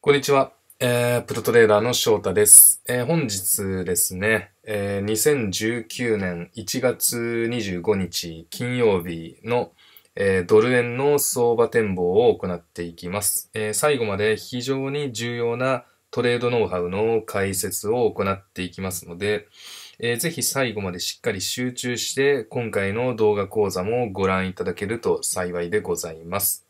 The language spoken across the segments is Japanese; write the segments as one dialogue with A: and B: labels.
A: こんにちは。えー、プロトレーダーの翔太です。えー、本日ですね、えー、2019年1月25日金曜日の、えー、ドル円の相場展望を行っていきます、えー。最後まで非常に重要なトレードノウハウの解説を行っていきますので、えー、ぜひ最後までしっかり集中して今回の動画講座もご覧いただけると幸いでございます。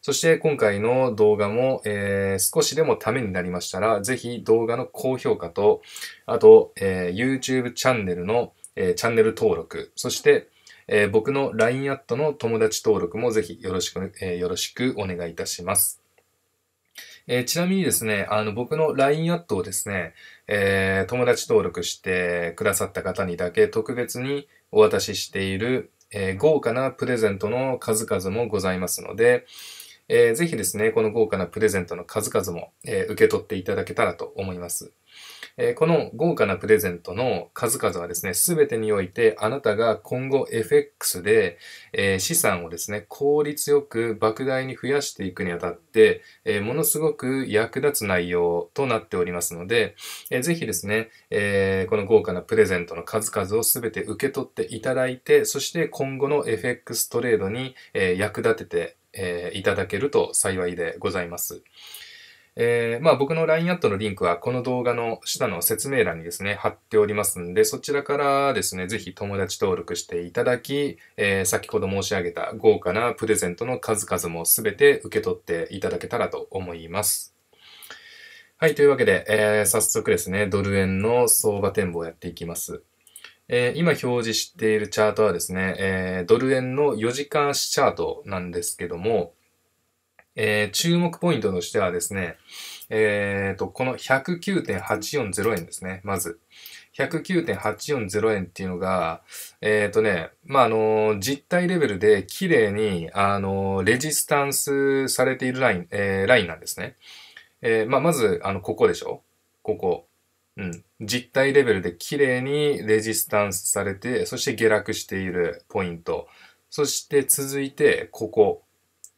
A: そして今回の動画も、えー、少しでもためになりましたら、ぜひ動画の高評価と、あと、えー、YouTube チャンネルの、えー、チャンネル登録、そして、えー、僕の LINE アットの友達登録もぜひよろしく、えー、よろしくお願いいたします。えー、ちなみにですね、あの、僕の LINE アットをですね、えー、友達登録してくださった方にだけ特別にお渡ししている、えー、豪華なプレゼントの数々もございますので、えー、ぜひですね、この豪華なプレゼントの数々も、えー、受け取っていただけたらと思います。えー、この豪華なプレゼントの数々はですね、すべてにおいてあなたが今後 FX で、えー、資産をですね、効率よく莫大に増やしていくにあたって、えー、ものすごく役立つ内容となっておりますので、えー、ぜひですね、えー、この豪華なプレゼントの数々をすべて受け取っていただいて、そして今後の FX トレードに、えー、役立ててえー、いただけると幸いでございます。えー、まあ僕の LINE アットのリンクはこの動画の下の説明欄にですね、貼っておりますんで、そちらからですね、ぜひ友達登録していただき、えー、先ほど申し上げた豪華なプレゼントの数々もすべて受け取っていただけたらと思います。はい、というわけで、えー、早速ですね、ドル円の相場展望をやっていきます。えー、今表示しているチャートはですね、えー、ドル円の4時間足チャートなんですけども、えー、注目ポイントとしてはですね、えー、と、この109.840円ですね、まず。109.840円っていうのが、えっ、ー、とね、まあ、あの、実体レベルで綺麗に、あの、レジスタンスされているライン、えー、ラインなんですね。えー、まあ、まず、あの、ここでしょここ。うん、実体レベルで綺麗にレジスタンスされて、そして下落しているポイント。そして続いて、ここ。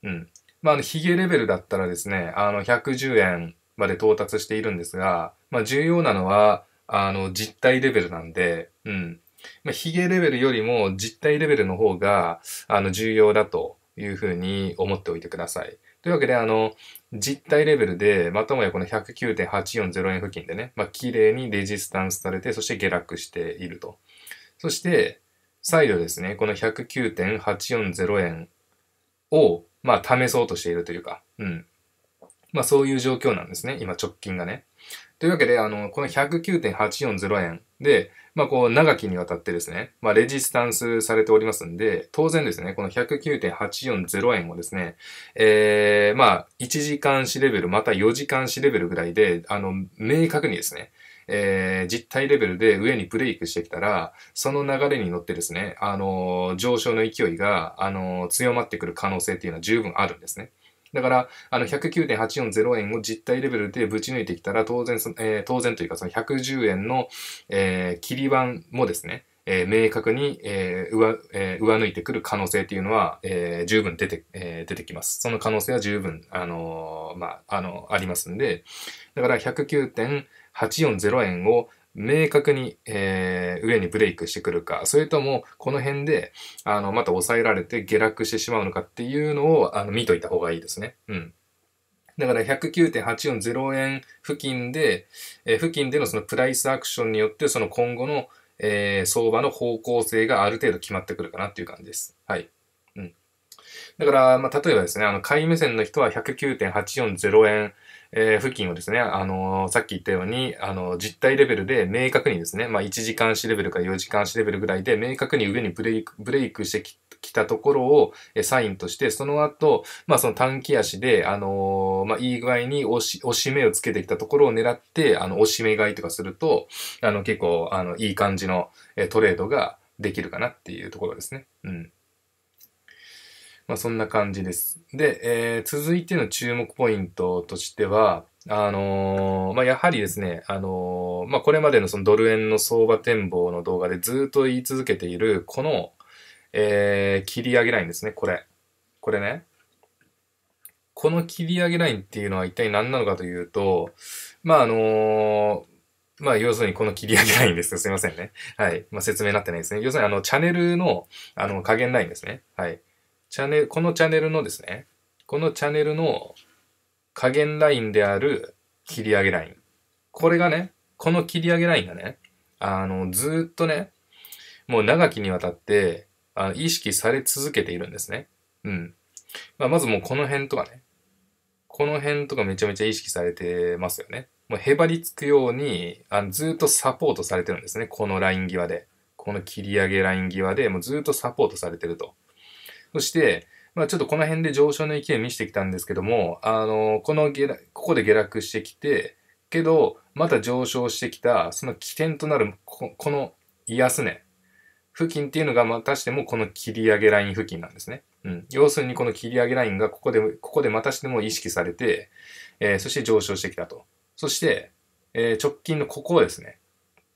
A: うん。まあ、あの、ヒゲレベルだったらですね、あの、110円まで到達しているんですが、まあ、重要なのは、あの、実体レベルなんで、うん。まあ、ヒゲレベルよりも実体レベルの方が、あの、重要だというふうに思っておいてください。というわけで、あの、実体レベルで、まともやこの109.840円付近でね、まあ、綺麗にレジスタンスされて、そして下落していると。そして、再度ですね、この109.840円を、まあ、試そうとしているというか、うん。まあ、そういう状況なんですね、今、直近がね。というわけで、あの、この109.840円で、まあ、こう、長きにわたってですね、まあ、レジスタンスされておりますんで、当然ですね、この109.840円もですね、えー、まあ、1時間視レベル、また4時間視レベルぐらいで、あの、明確にですね、えー、実体レベルで上にブレイクしてきたら、その流れに乗ってですね、あのー、上昇の勢いが、あのー、強まってくる可能性っていうのは十分あるんですね。だから、あの、109.840円を実体レベルでぶち抜いてきたら、当然、えー、当然というか、その110円の、えー、切り板もですね、えー、明確に、えー上えー、上抜いてくる可能性っていうのは、えー、十分出て、えー、出てきます。その可能性は十分、あのー、まあ、あの、ありますんで、だから109.840円を、明確に、えー、上にブレイクしてくるか、それとも、この辺で、あの、また抑えられて下落してしまうのかっていうのを、あの、見といた方がいいですね。うん。だから109.840円付近で、えー、付近でのそのプライスアクションによって、その今後の、えー、相場の方向性がある程度決まってくるかなっていう感じです。はい。だから、まあ、例えばですね、あの、買い目線の人は109.840円、えー、付近をですね、あのー、さっき言ったように、あのー、実体レベルで明確にですね、まあ、1時間視レベルか4時間視レベルぐらいで明確に上にブレイク、ブレイクしてきたところを、サインとして、その後、まあ、その短期足で、あのまあ、いい具合に押し、押し目をつけてきたところを狙って、あの、押し目買いとかすると、あの、結構、あの、いい感じの、トレードができるかなっていうところですね。うん。まあ、そんな感じです。で、えー、続いての注目ポイントとしては、あのー、まあ、やはりですね、あのー、まあ、これまでのそのドル円の相場展望の動画でずっと言い続けている、この、えー、切り上げラインですね、これ。これね。この切り上げラインっていうのは一体何なのかというと、まあ、あのまあ、要するにこの切り上げラインです。すいませんね。はい。まあ、説明になってないですね。要するに、あの、チャンネルの、あの、加減ラインですね。はい。チャンネル、このチャンネルのですね、このチャンネルの加減ラインである切り上げライン。これがね、この切り上げラインがね、あの、ずっとね、もう長きにわたって、あの意識され続けているんですね。うん。まあ、まずもうこの辺とかね、この辺とかめちゃめちゃ意識されてますよね。もうへばりつくように、あのずっとサポートされてるんですね。このライン際で。この切り上げライン際で、もうずっとサポートされてると。そして、まあ、ちょっとこの辺で上昇の勢い見せてきたんですけども、あの、この下落、ここで下落してきて、けど、また上昇してきた、その起点となる、この安値付近っていうのがまたしてもこの切り上げライン付近なんですね。うん。要するにこの切り上げラインがここで、ここでまたしても意識されて、えー、そして上昇してきたと。そして、えー、直近のここですね。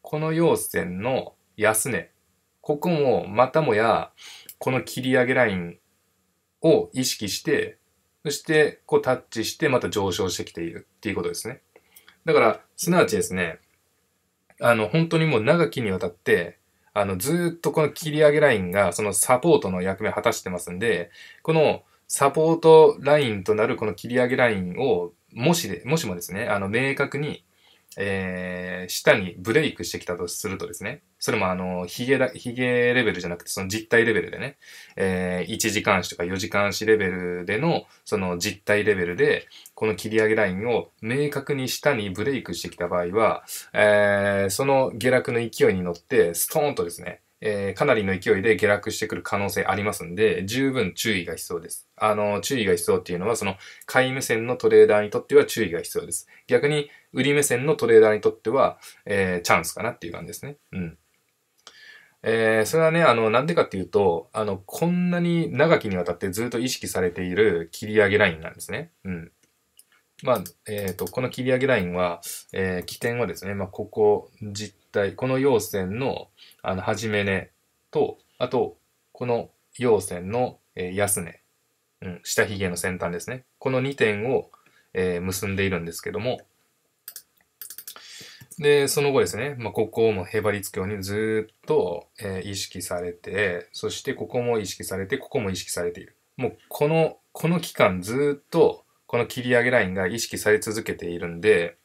A: この陽線の安値。ここもまたもや、この切り上げラインを意識して、そしてこうタッチしてまた上昇してきているっていうことですね。だから、すなわちですね、あの、本当にもう長きにわたって、あの、ずっとこの切り上げラインがそのサポートの役目を果たしてますんで、このサポートラインとなるこの切り上げラインを、もしで、もしもですね、あの、明確にえー、下にブレイクしてきたとするとですね、それもあの、ヒゲだ、ヒゲレベルじゃなくて、その実体レベルでね、えー、1時間足とか4時間足レベルでの、その実体レベルで、この切り上げラインを明確に下にブレイクしてきた場合は、えー、その下落の勢いに乗って、ストーンとですね、えー、かなりの勢いで下落してくる可能性ありますんで、十分注意が必要です。あの、注意が必要っていうのは、その、買い目線のトレーダーにとっては注意が必要です。逆に、売り目線のトレーダーにとっては、えー、チャンスかなっていう感じですね。うん。えー、それはね、あの、なんでかっていうと、あの、こんなに長きにわたってずっと意識されている切り上げラインなんですね。うん。まあ、えっ、ー、と、この切り上げラインは、えー、起点はですね、まあ、ここ実体、この陽線の、あの、始め値と、あと、この陽線の、えー、安値、うん、下髭の先端ですね。この2点を、えー、結んでいるんですけども、で、その後ですね、まあ、ここもへばりつきようにずっと、えー、意識されて、そしてここも意識されて、ここも意識されている。もうこの、この期間ずっと、この切り上げラインが意識され続けているんで、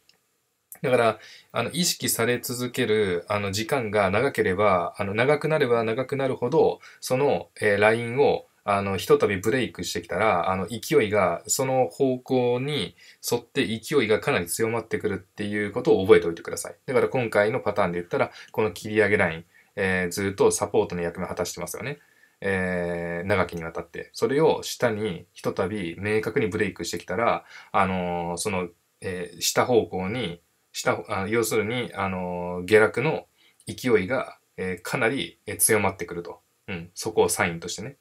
A: だから、あの、意識され続ける、あの、時間が長ければ、あの、長くなれば長くなるほど、その、えー、ラインを、あの、ひとたびブレイクしてきたら、あの、勢いが、その方向に沿って勢いがかなり強まってくるっていうことを覚えておいてください。だから今回のパターンで言ったら、この切り上げライン、えー、ずっとサポートの役目を果たしてますよね。えー、長きにわたって。それを下にひとたび明確にブレイクしてきたら、あのー、その、えー、下方向にしたあ要するに、あの下落の勢いが、えー、かなり、え強まってくると。うん、そこをサインとしてね。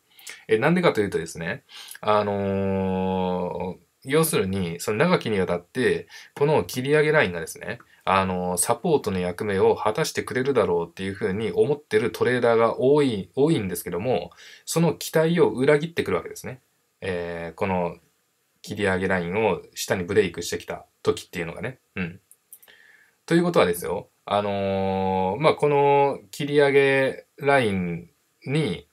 A: えなんでかというとですね、あのー、要するに、その長きにわたって、この切り上げラインがですね、あのー、サポートの役目を果たしてくれるだろうっていうふうに思ってるトレーダーが多い、多いんですけども、その期待を裏切ってくるわけですね。えー、この切り上げラインを下にブレイクしてきた時っていうのがね。うん。ということはですよ、あのー、まあ、この切り上げラインに、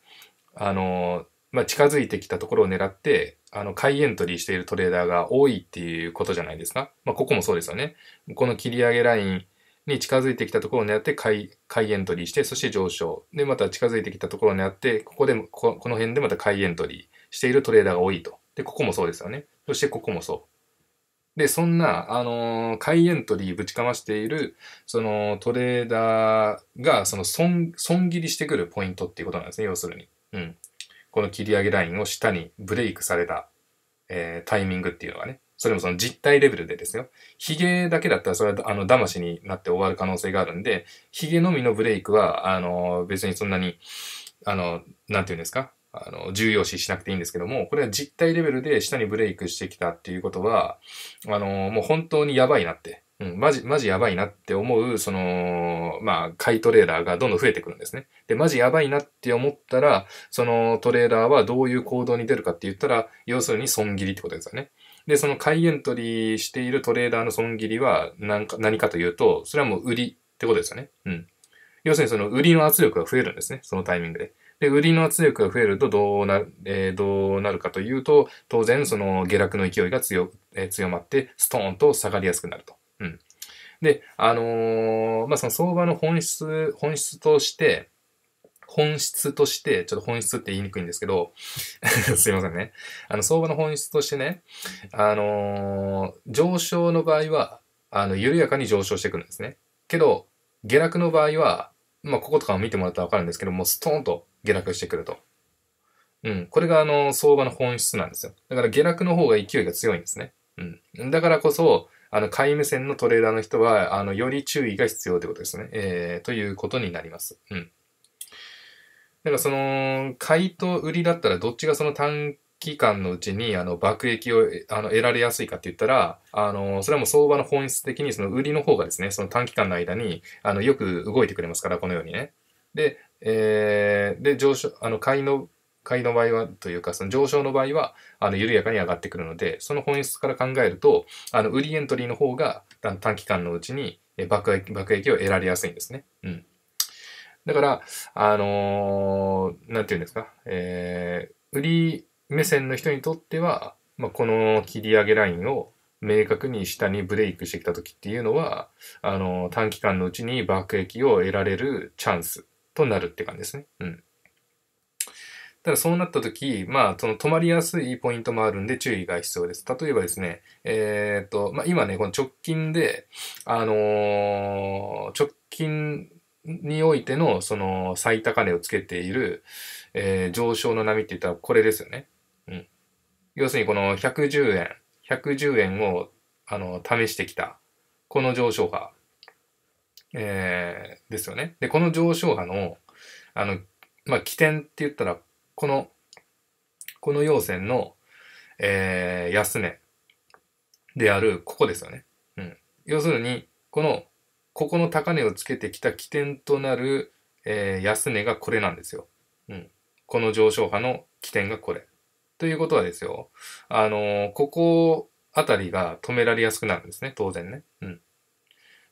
A: あのー、まあ、近づいてきたところを狙って、あの、買いエントリーしているトレーダーが多いっていうことじゃないですか。まあ、ここもそうですよね。この切り上げラインに近づいてきたところを狙って買い、買いエントリーして、そして上昇。で、また近づいてきたところを狙って、ここでも、ここの辺でまた買いエントリーしているトレーダーが多いと。で、ここもそうですよね。そしてここもそう。で、そんな、あのー、買いエントリーぶちかましている、そのトレーダーが、その損、損切りしてくるポイントっていうことなんですね、要するに。うん。この切り上げラインを下にブレイクされた、えー、タイミングっていうのはね。それもその実体レベルでですよ。ヒゲだけだったらそれは、あの、騙しになって終わる可能性があるんで、ヒゲのみのブレイクは、あのー、別にそんなに、あの、なんていうんですか、あの、重要視しなくていいんですけども、これは実体レベルで下にブレイクしてきたっていうことは、あの、もう本当にやばいなって、うん、マジ、マジやばいなって思う、その、まあ、買いトレーダーがどんどん増えてくるんですね。で、マジやばいなって思ったら、そのトレーダーはどういう行動に出るかって言ったら、要するに損切りってことですよね。で、その買いエントリーしているトレーダーの損切りは何か、何かというと、それはもう売りってことですよね。うん。要するにその売りの圧力が増えるんですね。そのタイミングで。で、売りの圧力が増えるとどうなる、えー、どうなるかというと、当然その下落の勢いが強,、えー、強まって、ストーンと下がりやすくなると。うん。で、あのー、まあ、その相場の本質、本質として、本質として、ちょっと本質って言いにくいんですけど すいませんね。あの、相場の本質としてね、あのー、上昇の場合は、あの、緩やかに上昇してくるんですね。けど、下落の場合は、まあ、こことかを見てもらったらわかるんですけども、ストーンと下落してくると。うん。これがあの、相場の本質なんですよ。だから下落の方が勢いが強いんですね。うん。だからこそ、あの、買い目線のトレーダーの人は、あの、より注意が必要ということですね。えー、ということになります。うん。だからその、買いと売りだったら、どっちがその短期間のうちに、あの、爆益をあの得られやすいかって言ったら、あの、それはもう相場の本質的に、その売りの方がですね、その短期間の間に、あの、よく動いてくれますから、このようにね。で、えー、で、上昇、あの、買いの、買いの場合は、というか、その上昇の場合は、あの、緩やかに上がってくるので、その本質から考えると、あの、売りエントリーの方が短期間のうちに爆益爆益を得られやすいんですね。うん。だから、あのー、なんていうんですか、えー、売り目線の人にとっては、まあ、この切り上げラインを明確に下にブレイクしてきた時っていうのは、あのー、短期間のうちに爆益を得られるチャンスとなるって感じですね。うん。ただそうなった時、まあ、その止まりやすいポイントもあるんで注意が必要です。例えばですね、えー、っと、まあ、今ね、この直近で、あのー、直近においてのその最高値をつけている、えー、上昇の波って言ったらこれですよね。うん。要するにこの110円、110円を、あの、試してきた、この上昇波えー、ですよね。で、この上昇波の、あの、まあ、起点って言ったら、この、この陽線の、えー、安値である、ここですよね。うん。要するに、この、ここの高値をつけてきた起点となる、えー、安値がこれなんですよ。うん。この上昇波の起点がこれ。ということはですよ、あのー、ここあたりが止められやすくなるんですね、当然ね。うん。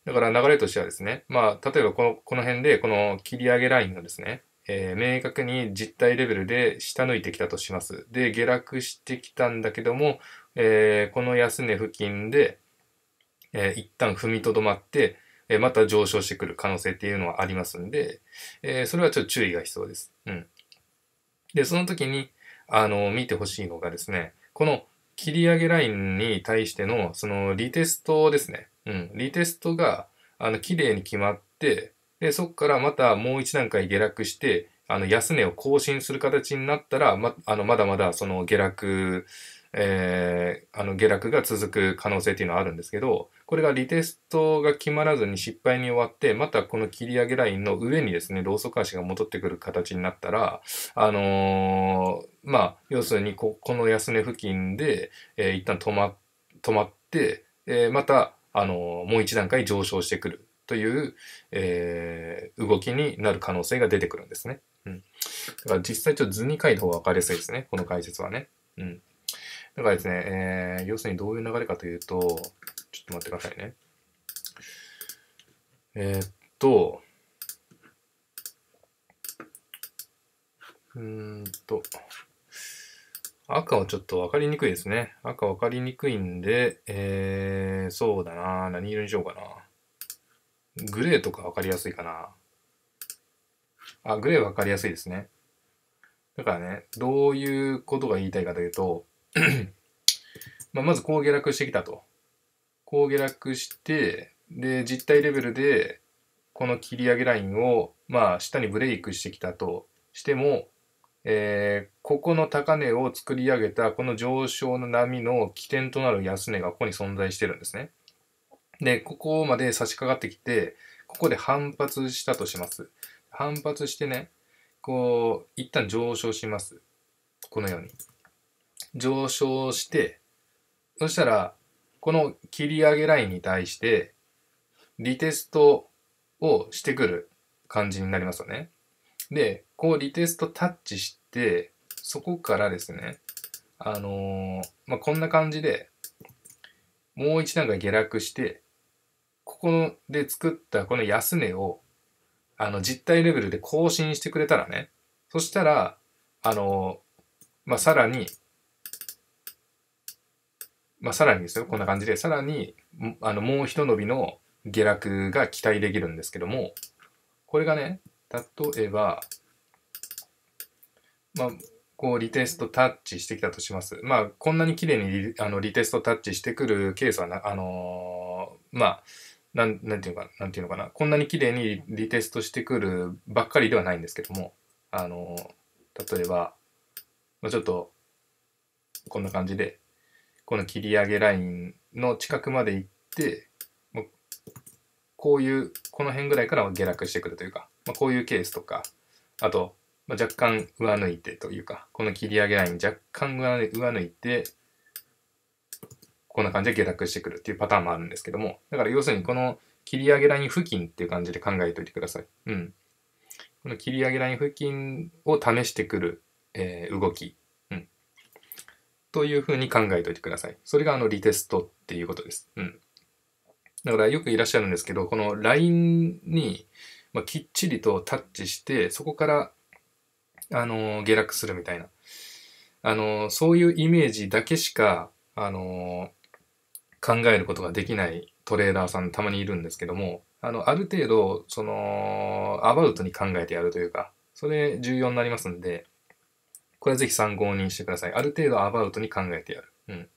A: だから流れとしてはですね、まあ、例えばこのこの辺で、この切り上げラインがですね、えー、明確に実体レベルで下抜いてきたとします。で、下落してきたんだけども、えー、この安値付近で、えー、一旦踏みとどまって、えまた上昇してくる可能性っていうのはありますんで、えそれはちょっと注意が必要です。うん。で、その時に、あの、見てほしいのがですね、この切り上げラインに対しての、そのリテストですね。うん、リテストが、あの、綺麗に決まって、で、そこからまたもう一段階下落して、あの、安値を更新する形になったら、ま、あの、まだまだその下落、えー、あの下落が続く可能性っていうのはあるんですけど、これがリテストが決まらずに失敗に終わって、またこの切り上げラインの上にですね、ローソク足が戻ってくる形になったら、あのー、まあ、要するにこ、この安値付近で、えー、一旦止ま、止まって、えー、また、あの、もう一段階上昇してくるという、えー、動きになる可能性が出てくるんですね。うん。だから実際ちょっと図に書いた方が分かりやすいですね。この解説はね。うん。だからですね、えー、要するにどういう流れかというと、ちょっと待ってくださいね。えー、っと、うーんと、赤はちょっと分かりにくいですね。赤分かりにくいんで、えー、そうだな何色にしようかな。グレーとか分かりやすいかな。あ、グレー分かりやすいですね。だからね、どういうことが言いたいかというと、まあまずこう下落してきたと。こう下落して、で、実体レベルで、この切り上げラインを、まあ、下にブレイクしてきたとしても、えー、ここの高値を作り上げたこの上昇の波の起点となる安値がここに存在してるんですね。で、ここまで差し掛かってきて、ここで反発したとします。反発してね、こう、一旦上昇します。このように。上昇して、そしたら、この切り上げラインに対して、リテストをしてくる感じになりますよね。で、こうリクエストタッチして、そこからですね、あのー、まあ、こんな感じで、もう一段階下落して、ここで作ったこの安値を、あの、実体レベルで更新してくれたらね、そしたら、あのー、まあ、さらに、まあ、さらにですよ、こんな感じで、さらに、あの、もう一伸びの下落が期待できるんですけども、これがね、例えば、まあ、こうリテストタッチしてきたとします。まあ、こんなに綺麗にリあのリテストタッチしてくるケースはな、あのー、まあ、なん、なんていうか、なんていうのかな。こんなに綺麗にリテストしてくるばっかりではないんですけども、あのー、例えば、まあ、ちょっと、こんな感じで、この切り上げラインの近くまで行って、こういう、この辺ぐらいからは下落してくるというか、まあ、こういうケースとか、あと、まあ、若干上抜いてというか、この切り上げライン若干上抜いて、こんな感じで下落してくるっていうパターンもあるんですけども、だから要するにこの切り上げライン付近っていう感じで考えておいてください。うん。この切り上げライン付近を試してくる、えー、動き、うん。というふうに考えておいてください。それがあのリテストっていうことです。うん。だからよくいらっしゃるんですけど、このラインに、まあ、きっちりとタッチして、そこから、あの、下落するみたいな。あの、そういうイメージだけしか、あの、考えることができないトレーダーさんたまにいるんですけども、あの、ある程度、その、アバウトに考えてやるというか、それ重要になりますんで、これはぜひ参考にしてください。ある程度アバウトに考えてやる。うん。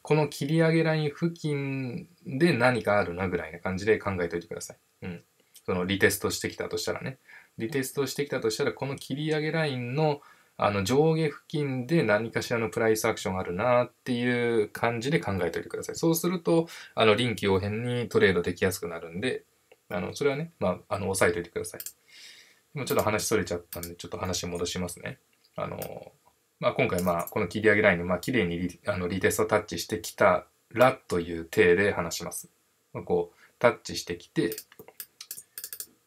A: この切り上げライン付近で何かあるなぐらいな感じで考えておいてください。うん。そのリテストしてきたとしたらねリテストしてきたとしたらこの切り上げラインのあの上下付近で何かしらのプライスアクションあるなっていう感じで考えておいてください。そうすると、あの臨機応変にトレードできやすくなるんで、あのそれはね、まあ、あの押さえておいてください。もうちょっと話それちゃったんで、ちょっと話戻しますね。あの、まあ、今回、まあ、この切り上げラインでま綺麗にリあのリテストタッチしてきたらという体で話します。まあ、こう、タッチしてきて、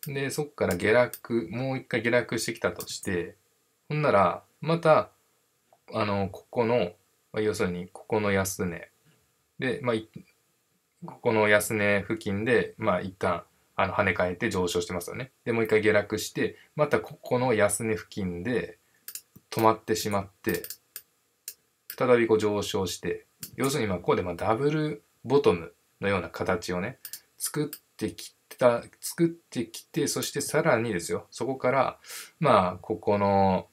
A: で、そっから下落、もう一回下落してきたとして、ほんなら、また、あの、ここの、まあ、要するに、ここの安値。で、まあ、ここの安値付近で、まあ、一旦、あの、跳ね返って上昇してますよね。で、もう一回下落して、またここの安値付近で止まってしまって、再びこう上昇して、要するに、まあ、ここでまあダブルボトムのような形をね、作ってきた、作ってきて、そしてさらにですよ、そこから、まあ、ここの、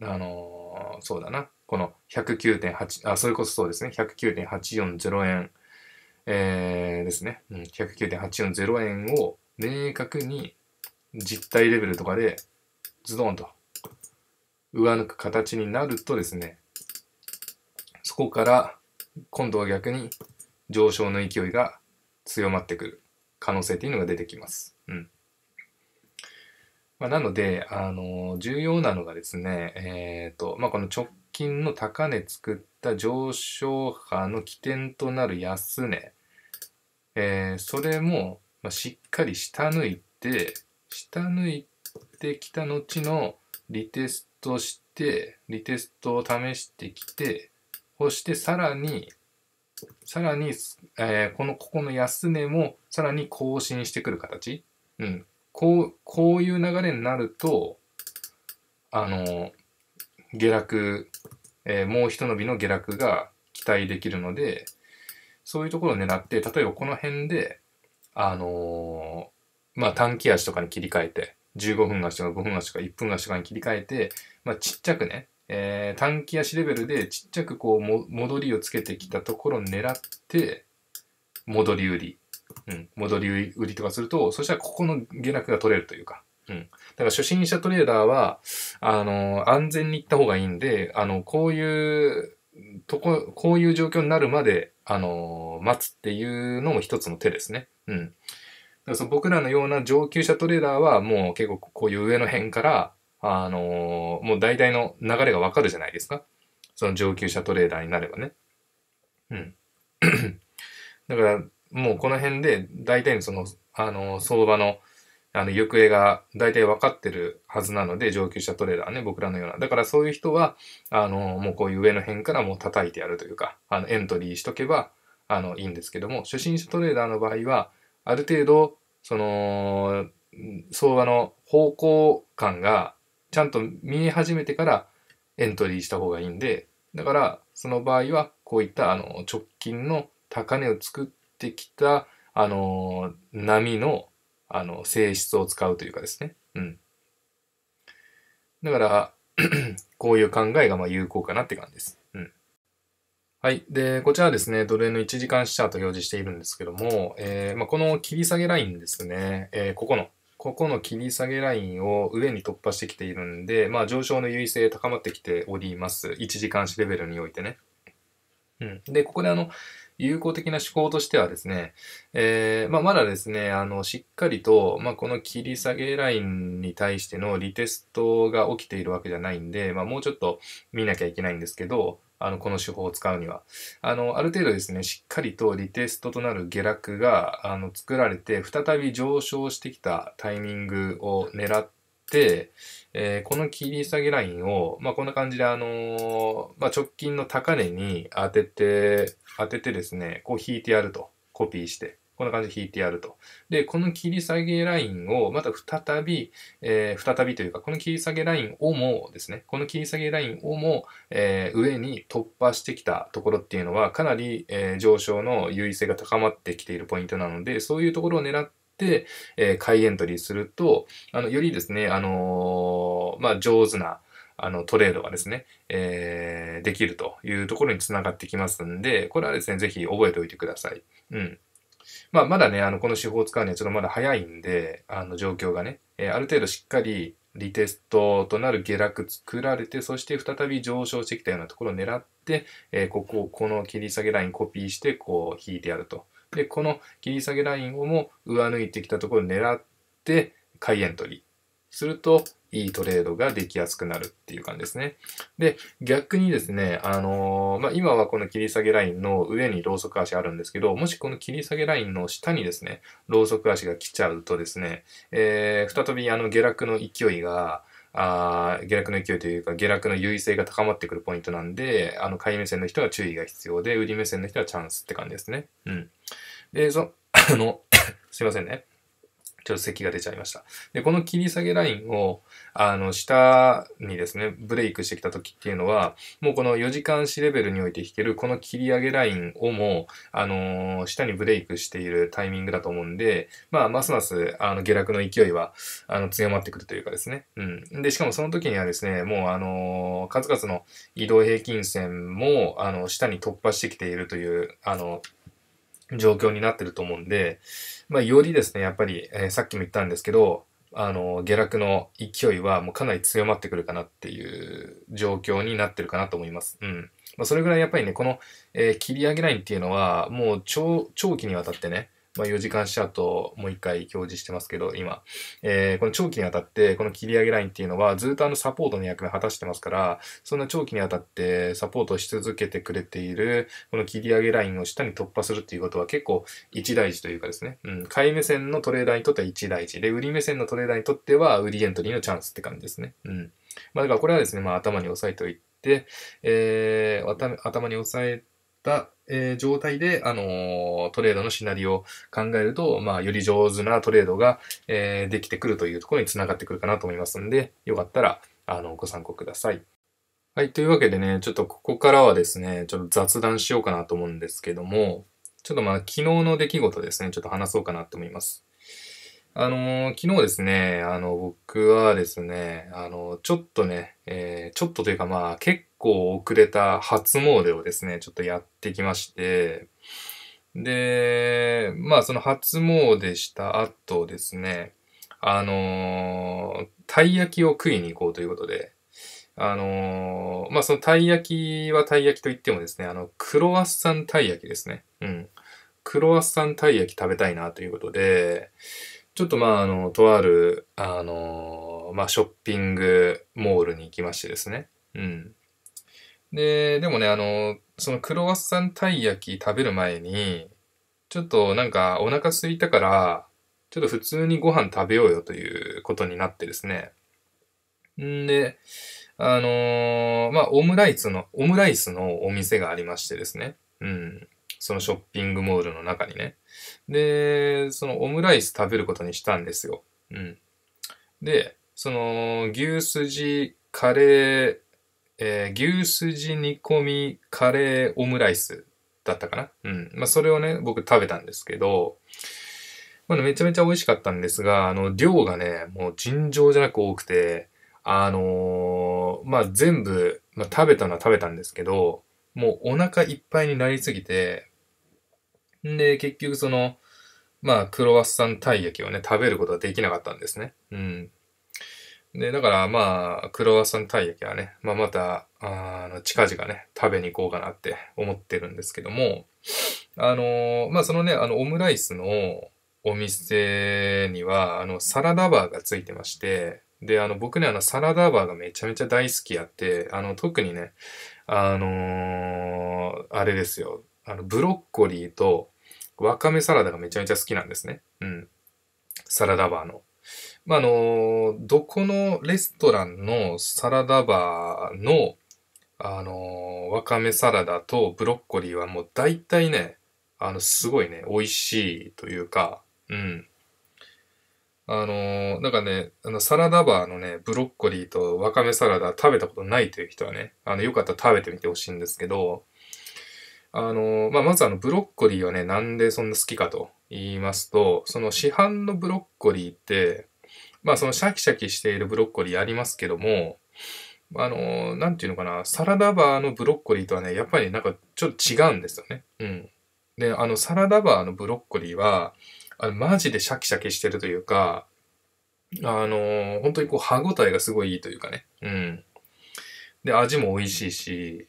A: あのー、そうだな、この109.8、あ、それこそそうですね、109.840円、えー、ですね、うん、109.840円を明確に実体レベルとかでズドンと上抜く形になるとですね、そこから今度は逆に上昇の勢いが強まってくる。可能性っていうのが出てきます。うんまあ、なので、あの、重要なのがですね、えっ、ー、と、まあ、この直近の高値作った上昇波の起点となる安値、えー、それも、まあ、しっかり下抜いて、下抜いてきた後のリテストして、リテストを試してきて、そしてさらにさらに、えー、この、ここの安値も、さらに更新してくる形。うん。こう、こういう流れになると、あの、下落、えー、もう一伸びの下落が期待できるので、そういうところを狙って、例えばこの辺で、あのー、まあ、短期足とかに切り替えて、15分足とか5分足とか1分足とかに切り替えて、まあ、ちっちゃくね、えー、短期足レベルでちっちゃくこうも戻りをつけてきたところを狙って戻り売り、うん、戻り売りとかするとそしたらここの下落が取れるというか、うん、だから初心者トレーダーはあの安全に行った方がいいんであのこういうとここういう状況になるまで、あの待つっていうのも一つの手ですね。うん、だからその僕らのような上級者トレーダーはもう結構こういう上の辺からあのー、もう大体の流れがわかるじゃないですか。その上級者トレーダーになればね。うん。だから、もうこの辺で大体その、あのー、相場の、あの、行方が大体分かってるはずなので、上級者トレーダーね、僕らのような。だからそういう人は、あの、もうこういう上の辺からもう叩いてやるというか、あの、エントリーしとけば、あの、いいんですけども、初心者トレーダーの場合は、ある程度、その、相場の方向感がちゃんと見え始めてからエントリーした方がいいんで、だから、その場合は、こういった、あの、直近の高値を作ってきた、あの、波の、あの、性質を使うというかですね。うん。だから、こういう考えが、まあ、有効かなって感じです。うん。はい。で、こちらですね、奴隷の1時間シャート表示しているんですけども、えー、まあ、この切り下げラインですね、えー、ここの、ここの切り下げラインを上に突破してきているんで、まあ、上昇の優位性高まってきております。1時間視レベルにおいてね。うん。で、ここであの、有効的な手法としてはですね、えー、まあ、まだですね、あの、しっかりと、まあ、この切り下げラインに対してのリテストが起きているわけじゃないんで、まあ、もうちょっと見なきゃいけないんですけど、あの、この手法を使うには。あの、ある程度ですね、しっかりとリテストとなる下落が、あの、作られて、再び上昇してきたタイミングを狙って、えー、この切り下げラインを、まあ、こんな感じで、あのー、まあ、直近の高値に当てて、当ててですね、こう引いてやると。コピーして。こんな感じで引いてやると。で、この切り下げラインを、また再び、えー、再びというか、この切り下げラインをもですね、この切り下げラインをも、えー、上に突破してきたところっていうのは、かなり、えー、上昇の優位性が高まってきているポイントなので、そういうところを狙って、で、えー、買いエントリーすると、あの、よりですね、あのー、まあ、上手な、あの、トレードがですね、えー、できるというところにつながってきますんで、これはですね、ぜひ覚えておいてください。うん。まあ、まだね、あの、この手法を使うにはちょっとまだ早いんで、あの、状況がね、えー、ある程度しっかりリテストとなる下落作られて、そして再び上昇してきたようなところを狙って、えー、ここをこの切り下げラインコピーして、こう引いてやると。で、この切り下げラインをも上抜いてきたところを狙って、買いエントリー。すると、いいトレードができやすくなるっていう感じですね。で、逆にですね、あのー、まあ、今はこの切り下げラインの上にローソク足あるんですけど、もしこの切り下げラインの下にですね、ローソク足が来ちゃうとですね、えー、再びあの下落の勢いが、あ下落の勢いというか下落の優位性が高まってくるポイントなんで、あの買い目線の人は注意が必要で、売り目線の人はチャンスって感じですね。うん。で、そ、あの、すいませんね。ちょっと咳が出ちゃいました。で、この切り下げラインを、あの、下にですね、ブレイクしてきた時っていうのは、もうこの4時間4レベルにおいて弾ける、この切り上げラインをも、あのー、下にブレイクしているタイミングだと思うんで、まあ、ますます、あの、下落の勢いは、あの、強まってくるというかですね。うん。で、しかもその時にはですね、もう、あのー、数々の移動平均線も、あの、下に突破してきているという、あのー、状況になってると思うんで、まあ、よりですね、やっぱり、えー、さっきも言ったんですけど、あの、下落の勢いはもうかなり強まってくるかなっていう状況になってるかなと思います。うん。まあ、それぐらいやっぱりね、この、えー、切り上げラインっていうのは、もう長、長期にわたってね、まあ、4時間シャートもう一回表示してますけど、今。えー、この長期にあたって、この切り上げラインっていうのは、ずっとあのサポートの役目を果たしてますから、そんな長期にあたってサポートし続けてくれている、この切り上げラインを下に突破するっていうことは結構一大事というかですね、うん、買い目線のトレーダーにとっては一大事。で、売り目線のトレーダーにとっては、売りエントリーのチャンスって感じですね。うん。まあ、だからこれはですね、まあ、頭に押さえておいて、えー、頭に押さえた、、えー、状態で、あのー、トレードのシナリオを考えると、まあ、より上手なトレードが、えー、できてくるというところにつながってくるかなと思いますので、よかったら、あの、ご参考ください。はい、というわけでね、ちょっとここからはですね、ちょっと雑談しようかなと思うんですけども、ちょっとまあ、昨日の出来事ですね、ちょっと話そうかなと思います。あのー、昨日ですね、あの、僕はですね、あの、ちょっとね、えー、ちょっとというかまあ、結構遅れた初詣をですね、ちょっとやってきまして、で、まあその初詣した後ですね、あのー、たい焼きを食いに行こうということで、あのー、まあそのたい焼きはたい焼きといってもですね、あの、クロワッサンたい焼きですね。うん。クロワッサンたい焼き食べたいなということで、ちょっとまああの、とある、あのー、まあショッピングモールに行きましてですね、うん。で、でもね、あの、そのクロワッサンたい焼き食べる前に、ちょっとなんかお腹空いたから、ちょっと普通にご飯食べようよということになってですね。んで、あのー、まあ、オムライスの、オムライスのお店がありましてですね。うん。そのショッピングモールの中にね。で、そのオムライス食べることにしたんですよ。うん。で、その、牛すじ、カレー、えー、牛すじ煮込みカレーオムライスだったかな。うん。まあ、それをね、僕食べたんですけど、まあ、めちゃめちゃ美味しかったんですが、あの、量がね、もう尋常じゃなく多くて、あのー、まあ、全部、まあ、食べたのは食べたんですけど、もうお腹いっぱいになりすぎて、んで、結局その、まあ、クロワッサンたい焼きをね、食べることはできなかったんですね。うん。で、だからまあ、クロワッサンたい焼きはね、まあまた、あの、近々ね、食べに行こうかなって思ってるんですけども、あのー、まあそのね、あの、オムライスのお店には、あの、サラダバーがついてまして、で、あの、僕ね、あの、サラダバーがめちゃめちゃ大好きやって、あの、特にね、あのー、あれですよ、あの、ブロッコリーとわかめサラダがめちゃめちゃ好きなんですね。うん。サラダバーの。まあ、あの、どこのレストランのサラダバーの、あの、わかめサラダとブロッコリーはもう大体ね、あの、すごいね、美味しいというか、うん。あの、なんかね、あの、サラダバーのね、ブロッコリーとわかめサラダ食べたことないという人はね、あの、よかったら食べてみてほしいんですけど、あの、まあ、まずあの、ブロッコリーはね、なんでそんな好きかと言いますと、その市販のブロッコリーって、まあそのシャキシャキしているブロッコリーありますけども、あの、なんていうのかな、サラダバーのブロッコリーとはね、やっぱりなんかちょっと違うんですよね。うん。で、あの、サラダバーのブロッコリーは、あのマジでシャキシャキしてるというか、あの、本当にこう歯応えがすごいいいというかね。うん。で、味も美味しいし、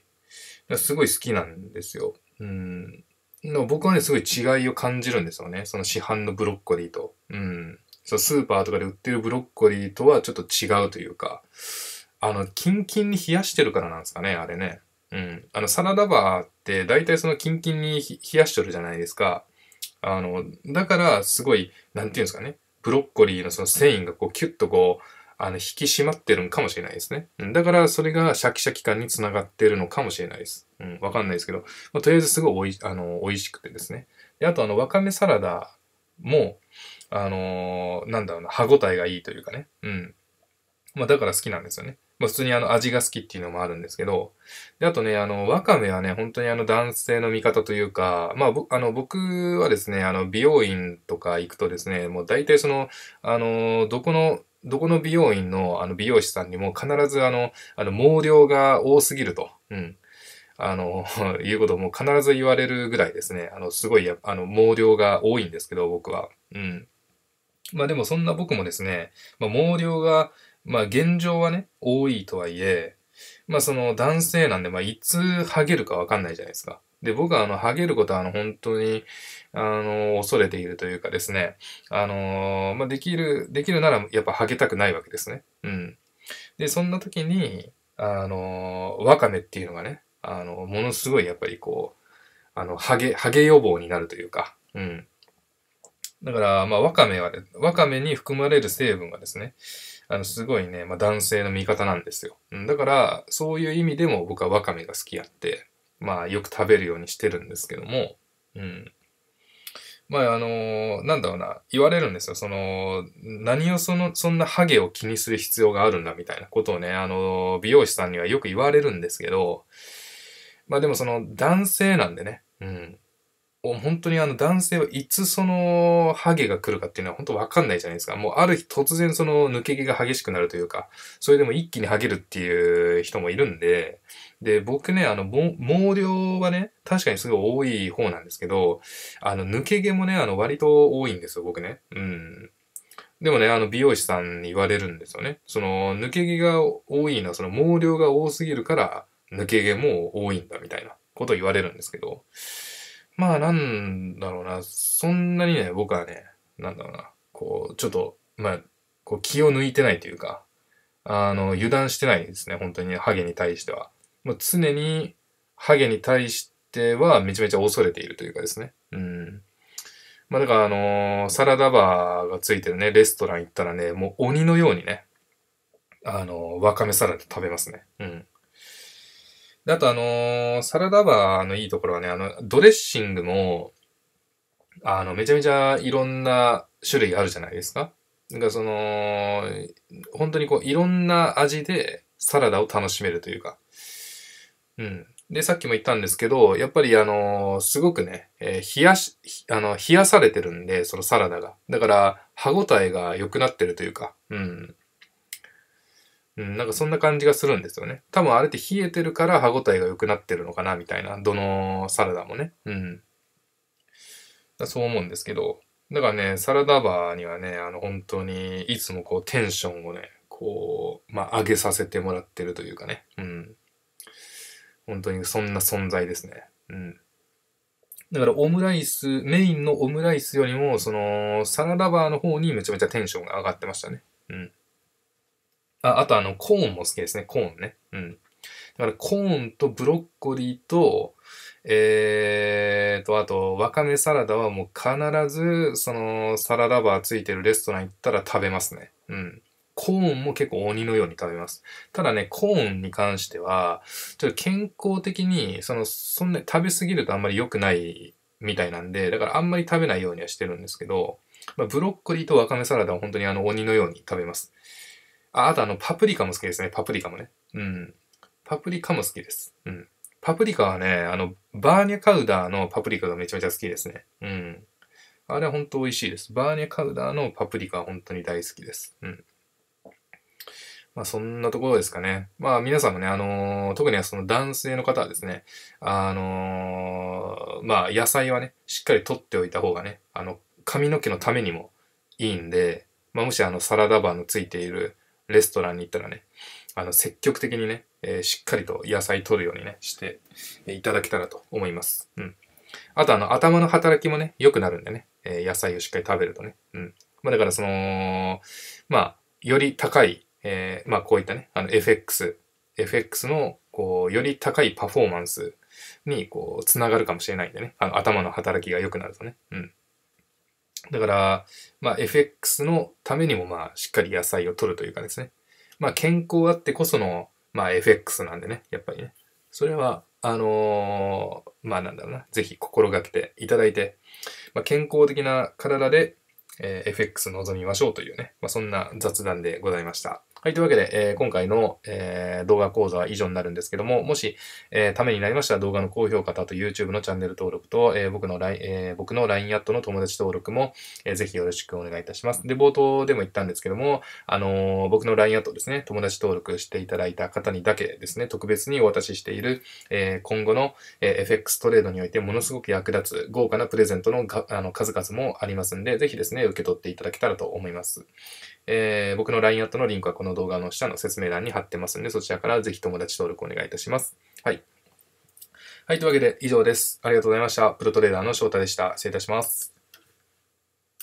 A: すごい好きなんですよ。うん。の僕はね、すごい違いを感じるんですよね。その市販のブロッコリーと。うん。そのスーパーとかで売ってるブロッコリーとはちょっと違うというか、あの、キンキンに冷やしてるからなんですかね、あれね。うん。あの、サラダバーって大体そのキンキンに冷やしとるじゃないですか。あの、だからすごい、なんていうんですかね、ブロッコリーのその繊維がこうキュッとこう、あの、引き締まってるんかもしれないですね。うん。だから、それがシャキシャキ感につながってるのかもしれないです。うん。わかんないですけど、まあ、とりあえずすごいおい、あの、美味しくてですね。で、あと、あの、わかめサラダも、あのー、なんだろうな、歯応えがいいというかね。うん。まあ、だから好きなんですよね。まあ、普通にあの、味が好きっていうのもあるんですけど、で、あとね、あの、わかめはね、本当にあの、男性の味方というか、まあ、あの、僕はですね、あの、美容院とか行くとですね、もう大体その、あの、どこの、どこの美容院のあの美容師さんにも必ずあの、あの毛量が多すぎると、うん。あの、いうことも必ず言われるぐらいですね。あの、すごい、あの、毛量が多いんですけど、僕は。うん。まあでもそんな僕もですね、まあ、毛量が、まあ現状はね、多いとはいえ、まあその男性なんで、まあいつハゲるかわかんないじゃないですか。で、僕はあの、ハゲることはあの、本当に、あの、恐れているというかですね、あの、まあ、できる、できるならやっぱハゲたくないわけですね。うん。で、そんな時に、あの、ワカメっていうのがね、あの、ものすごいやっぱりこう、あの、ハゲ、ハゲ予防になるというか、うん。だから、まあ、ワカメは、ワカメに含まれる成分がですね、あの、すごいね、まあ、男性の味方なんですよ。うん、だから、そういう意味でも僕はワカメが好きやって、まあ、よく食べるようにしてるんですけども、うん。まあ、あのー、なんだろうな、言われるんですよ。その、何をその、そんなハゲを気にする必要があるんだみたいなことをね、あのー、美容師さんにはよく言われるんですけど、まあでもその、男性なんでね、うん。本当にあの男性はいつそのハゲが来るかっていうのは本当わかんないじゃないですか。もうある日突然その抜け毛が激しくなるというか、それでも一気にハゲるっていう人もいるんで、で、僕ね、あの、毛量はね、確かにすごい多い方なんですけど、あの、抜け毛もね、あの、割と多いんですよ、僕ね。うん。でもね、あの、美容師さんに言われるんですよね。その、抜け毛が多いのは、その毛量が多すぎるから、抜け毛も多いんだ、みたいなことを言われるんですけど、まあなんだろうな、そんなにね、僕はね、なんだろうな、こう、ちょっと、まあ、こう気を抜いてないというか、あの、油断してないですね、本当に、ハゲに対しては。もう常に、ハゲに対してはめちゃめちゃ恐れているというかですね。うん。まあだからあのー、サラダバーがついてるね、レストラン行ったらね、もう鬼のようにね、あのー、わかめサラダ食べますね。うん。あとあのー、サラダバーのいいところはね、あの、ドレッシングも、あの、めちゃめちゃいろんな種類あるじゃないですか。なんかその、本当にこう、いろんな味でサラダを楽しめるというか。うん。で、さっきも言ったんですけど、やっぱりあのー、すごくね、えー、冷やし、あの、冷やされてるんで、そのサラダが。だから、歯応えが良くなってるというか、うん。うん、なんかそんな感じがするんですよね。多分あれって冷えてるから歯ごたえが良くなってるのかなみたいな。どのサラダも
B: ね。うん。
A: だそう思うんですけど。だからね、サラダバーにはね、あの本当にいつもこうテンションをね、こう、まあ上げさせてもらってるというかね。うん。本当にそんな存在ですね。うん。だからオムライス、メインのオムライスよりも、その、サラダバーの方にめちゃめちゃテンションが上がってましたね。うん。あ、あとあの、コーンも好きですね。コーンね。うん。だからコーンとブロッコリーと、えーと、あと、わかめサラダはもう必ず、その、サラダバーついてるレストラン行ったら食べますね。うん。コーンも結構鬼のように食べます。ただね、コーンに関しては、ちょっと健康的に、その、そんな、食べすぎるとあんまり良くないみたいなんで、だからあんまり食べないようにはしてるんですけど、まあ、ブロッコリーとわかめサラダは本当にあの鬼のように食べます。あ、あとあの、パプリカも好きですね。パプリカもね。うん。パプリカも好きです。うん。パプリカはね、あの、バーニャカウダーのパプリカがめちゃめちゃ好きですね。うん。あれは本当美味しいです。バーニャカウダーのパプリカは本当に大好きです。うん。まあそんなところですかね。まあ皆さんもね、あのー、特にその男性の方はですね、あのー、まあ野菜はね、しっかり取っておいた方がね、あの、髪の毛のためにもいいんで、まあもしあのサラダバーのついている、レストランに行ったらね、あの、積極的にね、えー、しっかりと野菜取るようにね、していただけたらと思います。うん。あと、あの、頭の働きもね、良くなるんでね、えー、野菜をしっかり食べるとね。うん。まあ、だからその、まあ、より高い、えー、まあ、こういったね、あの、FX、FX の、こう、より高いパフォーマンスに、こう、つながるかもしれないんでね、あの、頭の働きが良くなるとね。うん。だから、まあ、FX のためにも、まあ、しっかり野菜を取るというかですね。まあ、健康あってこその、まあ、FX なんでね、やっぱりね。それは、あのー、まあ、なんだろうな、ぜひ心がけていただいて、まあ、健康的な体で、えー、FX 望みましょうというね、まあ、そんな雑談でございました。はい、というわけで、えー、今回の、えー、動画講座は以上になるんですけども、もし、えー、ためになりましたら動画の高評価と YouTube のチャンネル登録と、えー、僕の LINE、えー、僕の LINE アットの友達登録も、えー、ぜひよろしくお願いいたします。で、冒頭でも言ったんですけども、あのー、僕の LINE アットですね、友達登録していただいた方にだけですね、特別にお渡ししている、えー、今後の、えー、FX トレードにおいてものすごく役立つ豪華なプレゼントのがあの数々もありますんで、ぜひですね、受け取っていただけたらと思います。えー、僕の LINE アットのリンクはこの動画の下の説明欄に貼ってますんで、そちらからぜひ友達登録お願いいたします。はい。
B: はい、というわけで以上です。ありがとうございました。プロトレーダーの翔太でした。失礼いたします。